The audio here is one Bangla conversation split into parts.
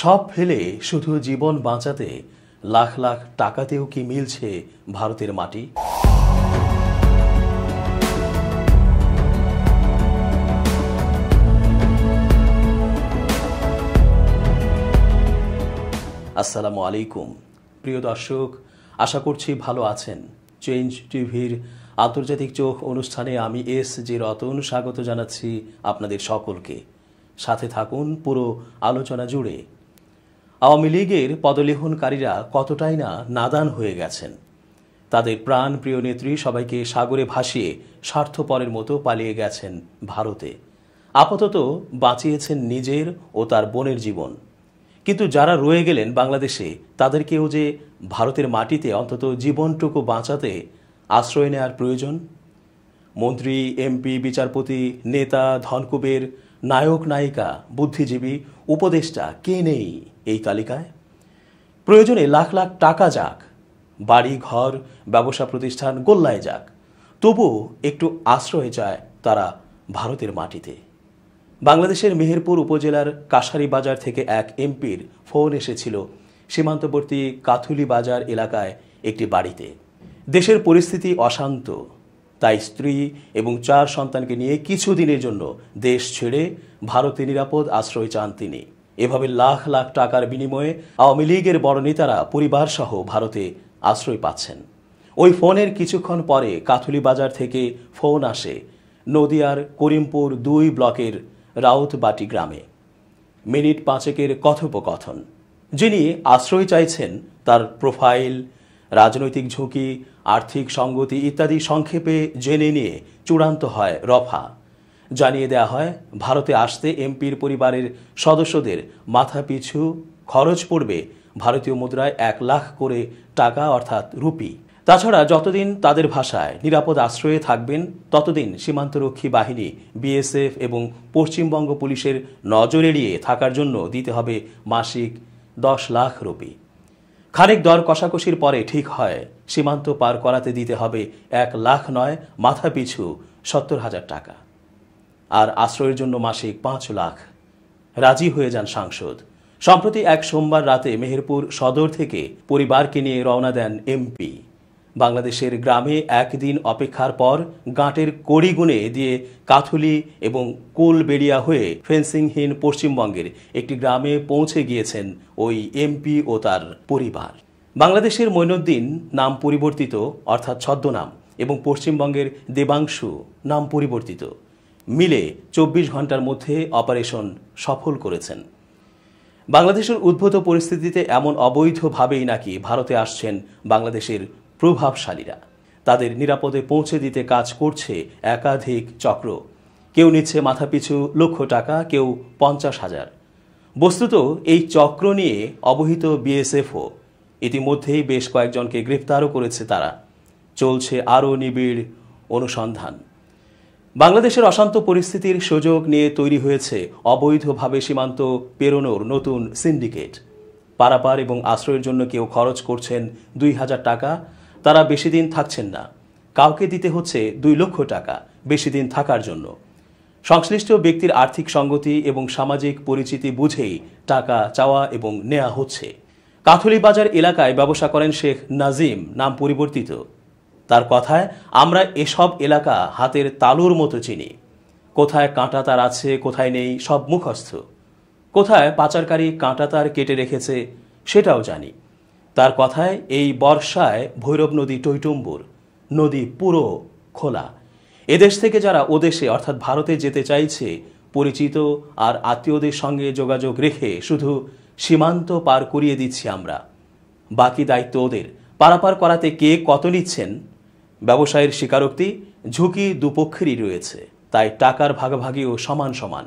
সব ফেলে শুধু জীবন বাঁচাতে লাখ লাখ টাকাতেও কি মিলছে ভারতের মাটি আসসালামু আলাইকুম প্রিয় দর্শক আশা করছি ভালো আছেন চেঞ্জ টিভির আন্তর্জাতিক চোখ অনুষ্ঠানে আমি এস জে রতন স্বাগত জানাচ্ছি আপনাদের সকলকে সাথে থাকুন পুরো আলোচনা জুড়ে আওয়ামী লীগের পদলেহনকারীরা কতটাই না নাদান হয়ে গেছেন তাদের প্রাণ প্রিয় নেত্রী সবাইকে সাগরে ভাসিয়ে স্বার্থপরের মতো পালিয়ে গেছেন ভারতে আপাতত বাঁচিয়েছেন নিজের ও তার বোনের জীবন কিন্তু যারা রয়ে গেলেন বাংলাদেশে তাদেরকেও যে ভারতের মাটিতে অন্তত জীবনটুকু বাঁচাতে আশ্রয় নেওয়ার প্রয়োজন মন্ত্রী এমপি বিচারপতি নেতা ধনকুবের নায়ক নায়িকা বুদ্ধিজীবী উপদেষ্টা কে নেই এই তালিকায় প্রয়োজনে লাখ লাখ টাকা যাক বাড়ি ঘর ব্যবসা প্রতিষ্ঠান গোল্লায় যাক তবুও একটু আশ্রয় চায় তারা ভারতের মাটিতে বাংলাদেশের মেহেরপুর উপজেলার কাশারি বাজার থেকে এক এমপির ফোন এসেছিল সীমান্তবর্তী কাথুলি বাজার এলাকায় একটি বাড়িতে দেশের পরিস্থিতি অশান্ত তাই স্ত্রী এবং চার সন্তানকে নিয়ে কিছুদিনের জন্য দেশ ছেড়ে ভারতে নিরাপদ আশ্রয় চান তিনি এভাবে লাখ লাখ টাকার বিনিময়ে আওয়ামী লীগের বড় নেতারা পরিবারসহ ভারতে আশ্রয় পাচ্ছেন ওই ফোনের কিছুক্ষণ পরে কাথুলি বাজার থেকে ফোন আসে নদিয়ার করিমপুর দুই ব্লকের রাউতবাটি গ্রামে মিনিট পাঁচেকের কথোপকথন যিনি আশ্রয় চাইছেন তার প্রোফাইল রাজনৈতিক ঝুঁকি আর্থিক সঙ্গতি ইত্যাদি সংক্ষেপে জেনে নিয়ে চূড়ান্ত হয় রফা জানিয়ে দেয়া হয় ভারতে আসতে এমপির পরিবারের সদস্যদের মাথাপিছু খরচ পড়বে ভারতীয় মুদ্রায় এক লাখ করে টাকা অর্থাৎ রুপি তাছাড়া যতদিন তাদের ভাষায় নিরাপদ আশ্রয়ে থাকবেন ততদিন সীমান্তরক্ষী বাহিনী বিএসএফ এবং পশ্চিমবঙ্গ পুলিশের নজর এড়িয়ে থাকার জন্য দিতে হবে মাসিক দশ লাখ রুপি খানিক দর কষাকষির পরে ঠিক হয় সীমান্ত পার করাতে দিতে হবে এক লাখ নয় মাথা পিছু সত্তর হাজার টাকা আর আশ্রয়ের জন্য মাসিক পাঁচ লাখ রাজি হয়ে যান সাংসদ সম্প্রতি এক সোমবার রাতে মেহেরপুর সদর থেকে পরিবারকে নিয়ে রওনা দেন এমপি বাংলাদেশের গ্রামে একদিন অপেক্ষার পর গাঁটের কড়িগুণে দিয়ে কাথুলি এবং কোল বেড়িয়া হয়ে ফেন্সিংহীন পশ্চিমবঙ্গের একটি গ্রামে পৌঁছে গিয়েছেন ওই এমপি ও তার পরিবার বাংলাদেশের মৈনুদ্দিন নাম পরিবর্তিত অর্থাৎ ছদ্মনাম এবং পশ্চিমবঙ্গের দেবাংশু নাম পরিবর্তিত মিলে চব্বিশ ঘন্টার মধ্যে অপারেশন সফল করেছেন বাংলাদেশের উদ্ভূত পরিস্থিতিতে এমন অবৈধভাবেই নাকি ভারতে আসছেন বাংলাদেশের প্রভাবশালীরা তাদের নিরাপদে পৌঁছে দিতে কাজ করছে একাধিক চক্র কেউ নিচ্ছে মাথাপিছু লক্ষ টাকা কেউ পঞ্চাশ হাজার বস্তুত এই চক্র নিয়ে অবহিত বিএসএফও ইতিমধ্যেই বেশ কয়েকজনকে গ্রেফতারও করেছে তারা চলছে আরও নিবিড় অনুসন্ধান বাংলাদেশের অশান্ত পরিস্থিতির সুযোগ নিয়ে তৈরি হয়েছে অবৈধভাবে সীমান্ত পেরোনোর নতুন সিন্ডিকেট পারাপার এবং আশ্রয়ের জন্য কেউ খরচ করছেন দুই হাজার টাকা তারা বেশি দিন থাকছেন না কাউকে দিতে হচ্ছে দুই লক্ষ টাকা বেশি দিন থাকার জন্য সংশ্লিষ্ট ব্যক্তির আর্থিক সঙ্গতি এবং সামাজিক পরিচিতি বুঝেই টাকা চাওয়া এবং নেওয়া হচ্ছে বাজার এলাকায় ব্যবসা করেন শেখ নাজিম নাম পরিবর্তিত তার কথায় আমরা এসব এলাকা হাতের তালুর মতো চিনি কোথায় কাঁটা তার আছে কোথায় নেই সব মুখস্থ কোথায় পাচারকারী কাঁটা তার কেটে রেখেছে সেটাও জানি তার কথায় এই বর্ষায় ভৈরব নদী টৈটুম্বুর নদী পুরো খোলা এদেশ থেকে যারা ওদেশে অর্থাৎ ভারতে যেতে চাইছে পরিচিত আর আত্মীয়দের সঙ্গে যোগাযোগ রেখে শুধু সীমান্ত পার করিয়ে দিচ্ছি আমরা বাকি দায়িত্ব ওদের পারাপার করাতে কে কত নিচ্ছেন ব্যবসায়ের স্বীকারোক্তি ঝুঁকি দুপক্ষেরই রয়েছে তাই টাকার ভাগাভাগিও সমান সমান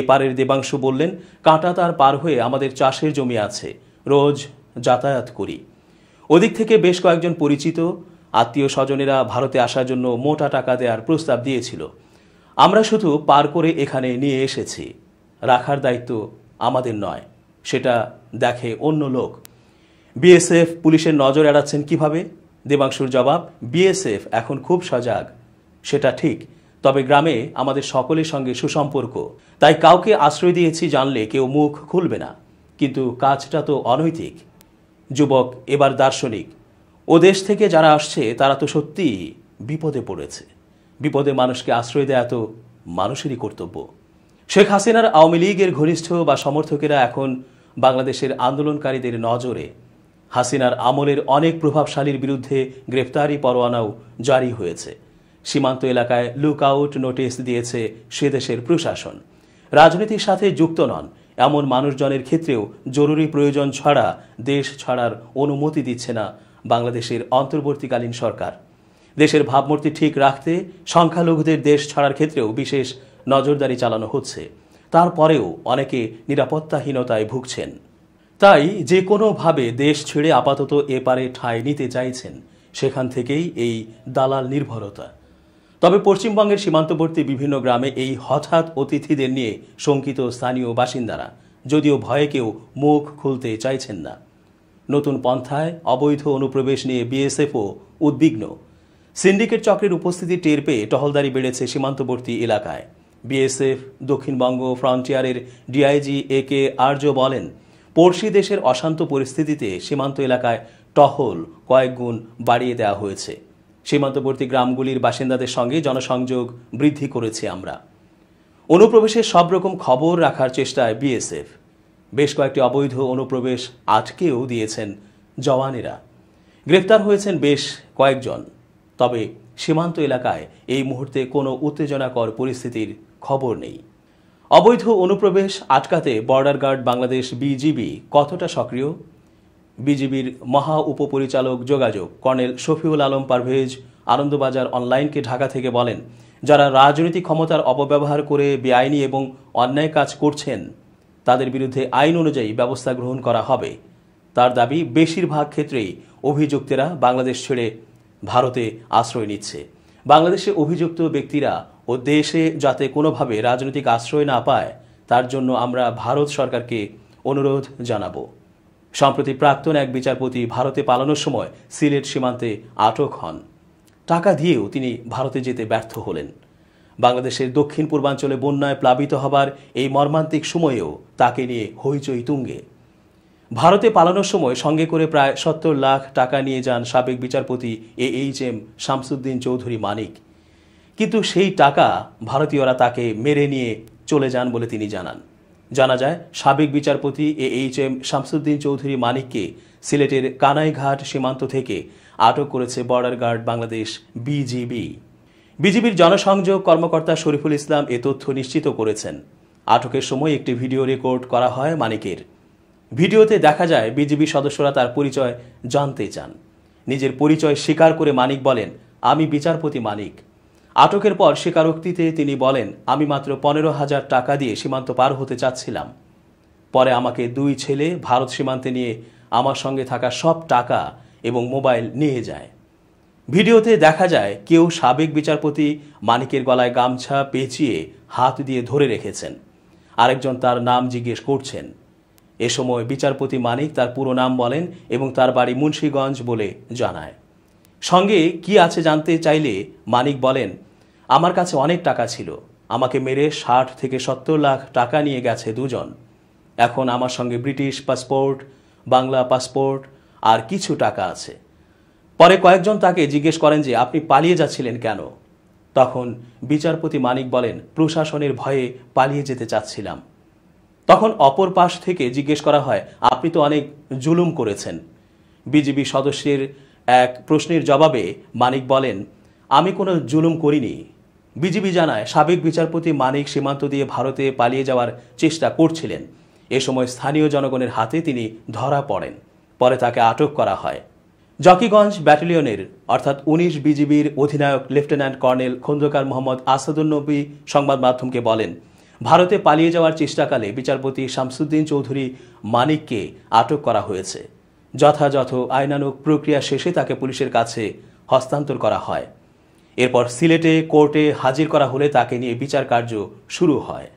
এপারের দেবাংশু বললেন কাঁটা তার পার হয়ে আমাদের চাষের জমি আছে রোজ যাতায়াত করি ওদিক থেকে বেশ কয়েকজন পরিচিত আত্মীয় স্বজনেরা ভারতে আসার জন্য মোটা টাকা দেওয়ার প্রস্তাব দিয়েছিল আমরা শুধু পার করে এখানে নিয়ে এসেছি রাখার দায়িত্ব আমাদের নয় সেটা দেখে অন্য লোক বিএসএফ পুলিশের নজর এড়াচ্ছেন কিভাবে দেবাংশুর জবাব বিএসএফ এখন খুব সজাগ সেটা ঠিক তবে গ্রামে আমাদের সকলের সঙ্গে সুসম্পর্ক তাই কাউকে আশ্রয় দিয়েছি জানলে কেউ মুখ খুলবে না কিন্তু কাজটা তো অনৈতিক যুবক এবার দার্শনিক ও দেশ থেকে যারা আসছে তারা তো সত্যিই বিপদে পড়েছে বিপদে মানুষকে আশ্রয় দেয়া তো মানুষেরই কর্তব্য শেখ হাসিনার আওয়ামী লীগের ঘনিষ্ঠ বা সমর্থকেরা এখন বাংলাদেশের আন্দোলনকারীদের নজরে হাসিনার আমলের অনেক প্রভাবশালীর বিরুদ্ধে গ্রেফতারি পরোয়ানাও জারি হয়েছে সীমান্ত এলাকায় লুকআউট নোটিশ দিয়েছে সে দেশের প্রশাসন রাজনীতির সাথে যুক্ত নন এমন মানুষজনের ক্ষেত্রেও জরুরি প্রয়োজন ছাড়া দেশ ছাড়ার অনুমতি দিচ্ছে না বাংলাদেশের অন্তর্বর্তীকালীন সরকার দেশের ভাবমূর্তি ঠিক রাখতে সংখ্যালঘুদের দেশ ছাড়ার ক্ষেত্রেও বিশেষ নজরদারি চালানো হচ্ছে তারপরেও অনেকে নিরাপত্তাহীনতায় ভুগছেন তাই যে কোনোভাবে দেশ ছেড়ে আপাতত এপারে ঠাঁই নিতে চাইছেন সেখান থেকেই এই দালাল নির্ভরতা তবে পশ্চিমবঙ্গের সীমান্তবর্তী বিভিন্ন গ্রামে এই হঠাৎ অতিথিদের নিয়ে শঙ্কিত স্থানীয় বাসিন্দারা যদিও ভয়ে কেউ মুখ খুলতে চাইছেন না নতুন পন্থায় অবৈধ অনুপ্রবেশ নিয়ে বিএসএফও উদ্বিগ্ন সিন্ডিকেট চক্রের উপস্থিতি টের পেয়ে টহলদারি বেড়েছে সীমান্তবর্তী এলাকায় বিএসএফ দক্ষিণবঙ্গ ফ্রন্টিয়ারের ডিআইজি এ কে আর্য বলেন পড়শি দেশের অশান্ত পরিস্থিতিতে সীমান্ত এলাকায় টহল কয়েক গুণ বাড়িয়ে দেওয়া হয়েছে সীমান্তবর্তী গ্রামগুলির বাসিন্দাদের সঙ্গে জনসংযোগ বৃদ্ধি করেছি আমরা অনুপ্রবেশের সব রকম খবর রাখার চেষ্টায় বিএসএফ বেশ কয়েকটি অবৈধ অনুপ্রবেশ আটকেও দিয়েছেন জওয়ানেরা গ্রেপ্তার হয়েছেন বেশ কয়েকজন তবে সীমান্ত এলাকায় এই মুহূর্তে কোনো উত্তেজনাকর পরিস্থিতির খবর নেই অবৈধ অনুপ্রবেশ আটকাতে বর্ডার গার্ড বাংলাদেশ বিজিবি কতটা সক্রিয় বিজিবির মহা উপপরিচালক যোগাযোগ কর্নেল শফিউল আলম পারভেজ আনন্দবাজার অনলাইনকে ঢাকা থেকে বলেন যারা রাজনৈতিক ক্ষমতার অপব্যবহার করে বেআইনি এবং অন্যায় কাজ করছেন তাদের বিরুদ্ধে আইন অনুযায়ী ব্যবস্থা গ্রহণ করা হবে তার দাবি বেশিরভাগ ক্ষেত্রেই অভিযুক্তেরা বাংলাদেশ ছেড়ে ভারতে আশ্রয় নিচ্ছে বাংলাদেশে অভিযুক্ত ব্যক্তিরা ও দেশে যাতে কোনোভাবে রাজনৈতিক আশ্রয় না পায় তার জন্য আমরা ভারত সরকারকে অনুরোধ জানাবো সম্প্রতি প্রাক্তন এক বিচারপতি ভারতে পালানোর সময় সিলেট সীমান্তে আটক হন টাকা দিয়েও তিনি ভারতে যেতে ব্যর্থ হলেন বাংলাদেশের দক্ষিণ পূর্বাঞ্চলে বন্যায় প্লাবিত হবার এই মর্মান্তিক সময়েও তাকে নিয়ে হইচই তুঙ্গে ভারতে পালানোর সময় সঙ্গে করে প্রায় সত্তর লাখ টাকা নিয়ে যান সাবেক বিচারপতি A H M Shamsuddin Chowdhury Manik কিন্তু সেই টাকা ভারতীয়রা তাকে মেরে নিয়ে চলে যান বলে তিনি জানান জানা যায় সাবেক বিচারপতি A H M Shamsuddin Chowdhury মানিককে সিলেটের কানাইঘাট সীমান্ত থেকে আটক করেছে বর্ডার গার্ড বাংলাদেশ বিজিবি বিজিবির জনসংযোগ কর্মকর্তা শরীফুল ইসলাম এ তথ্য নিশ্চিত করেছেন আটকের সময় একটি ভিডিও রেকর্ড করা হয় মানিকের ভিডিওতে দেখা যায় বিজিবি সদস্যরা তার পরিচয় জানতে চান নিজের পরিচয় স্বীকার করে মানিক বলেন আমি বিচারপতি মানিক আটকের পর স্বীকারোক্তিতে তিনি বলেন আমি মাত্র পনেরো হাজার টাকা দিয়ে সীমান্ত পার হতে চাচ্ছিলাম পরে আমাকে দুই ছেলে ভারত সীমান্তে নিয়ে আমার সঙ্গে থাকা সব টাকা এবং মোবাইল নিয়ে যায় ভিডিওতে দেখা যায় কেউ সাবেক বিচারপতি মানিকের গলায় গামছা পেঁচিয়ে হাত দিয়ে ধরে রেখেছেন আরেকজন তার নাম জিজ্ঞেস করছেন এ সময় বিচারপতি মানিক তার পুরো নাম বলেন এবং তার বাড়ি মুন্সীগঞ্জ বলে জানায় সঙ্গে কি আছে জানতে চাইলে মানিক বলেন আমার কাছে অনেক টাকা ছিল আমাকে মেরে ষাট থেকে সত্তর লাখ টাকা নিয়ে গেছে দুজন এখন আমার সঙ্গে ব্রিটিশ পাসপোর্ট বাংলা পাসপোর্ট আর কিছু টাকা আছে পরে কয়েকজন তাকে জিজ্ঞেস করেন যে আপনি পালিয়ে যাচ্ছিলেন কেন তখন বিচারপতি মানিক বলেন প্রশাসনের ভয়ে পালিয়ে যেতে চাচ্ছিলাম তখন অপর পাশ থেকে জিজ্ঞেস করা হয় আপনি তো অনেক জুলুম করেছেন বিজেপি সদস্যের এক প্রশ্নের জবাবে মানিক বলেন আমি কোনো জুলুম করিনি বিজিবি জানায় সাবেক বিচারপতি মানিক সীমান্ত দিয়ে ভারতে পালিয়ে যাওয়ার চেষ্টা করছিলেন এ সময় স্থানীয় জনগণের হাতে তিনি ধরা পড়েন পরে তাকে আটক করা হয় জকিগঞ্জ ব্যাটালিয়নের অর্থাৎ উনিশ বিজিবির অধিনায়ক লেফটেন্যান্ট কর্নেল খন্দকার মোহাম্মদ নবী সংবাদ মাধ্যমকে বলেন ভারতে পালিয়ে যাওয়ার চেষ্টাকালে বিচারপতি শামসুদ্দিন চৌধুরী মানিককে আটক করা হয়েছে যথাযথ আইনানুক প্রক্রিয়া শেষে তাকে পুলিশের কাছে হস্তান্তর করা হয় এরপর সিলেটে কোর্টে হাজির করা হলে তাকে নিয়ে বিচার কার্য শুরু হয়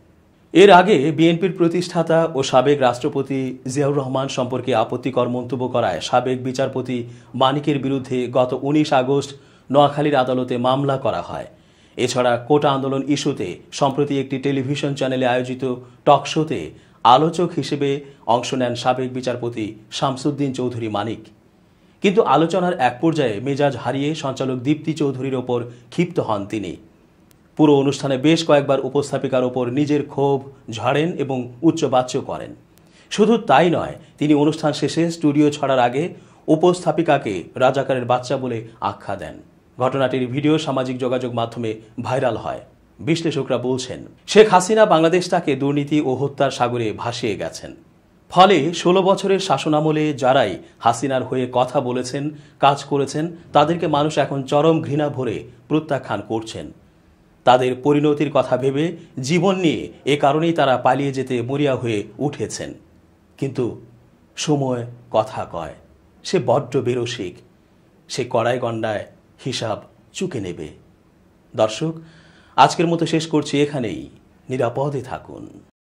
এর আগে বিএনপির প্রতিষ্ঠাতা ও সাবেক রাষ্ট্রপতি জিয়াউর রহমান সম্পর্কে আপত্তিকর মন্তব্য করায় সাবেক বিচারপতি মানিকের বিরুদ্ধে গত উনিশ আগস্ট নোয়াখালীর আদালতে মামলা করা হয় এছাড়া কোটা আন্দোলন ইস্যুতে সম্প্রতি একটি টেলিভিশন চ্যানেলে আয়োজিত টকশোতে আলোচক হিসেবে অংশ নেন সাবেক বিচারপতি শামসুদ্দিন চৌধুরী মানিক কিন্তু আলোচনার এক পর্যায়ে মেজাজ হারিয়ে সঞ্চালক দীপ্তি চৌধুরীর ওপর ক্ষিপ্ত হন তিনি পুরো অনুষ্ঠানে বেশ কয়েকবার উপস্থাপিকার ওপর নিজের ক্ষোভ ঝাড়েন এবং উচ্চবাচ্য করেন শুধু তাই নয় তিনি অনুষ্ঠান শেষে স্টুডিও ছাড়ার আগে উপস্থাপিকাকে রাজাকারের বাচ্চা বলে আখ্যা দেন ঘটনাটির ভিডিও সামাজিক যোগাযোগ মাধ্যমে ভাইরাল হয় বিশ্লেষকরা বলছেন শেখ হাসিনা বাংলাদেশ তাকে দুর্নীতি ও হত্যার সাগরে ভাসিয়ে গেছেন ফলে ষোলো বছরের শাসনামলে যারাই হাসিনার হয়ে কথা বলেছেন কাজ করেছেন তাদেরকে মানুষ এখন চরম ঘৃণা ভরে প্রত্যাখ্যান করছেন তাদের পরিণতির কথা ভেবে জীবন নিয়ে এ কারণেই তারা পালিয়ে যেতে মরিয়া হয়ে উঠেছেন কিন্তু সময় কথা কয় সে বড্ড বেরসিক সে কড়াই গণ্ডায় হিসাব চুকে নেবে দর্শক আজকের মতো শেষ করছি এখানেই নিরাপদে থাকুন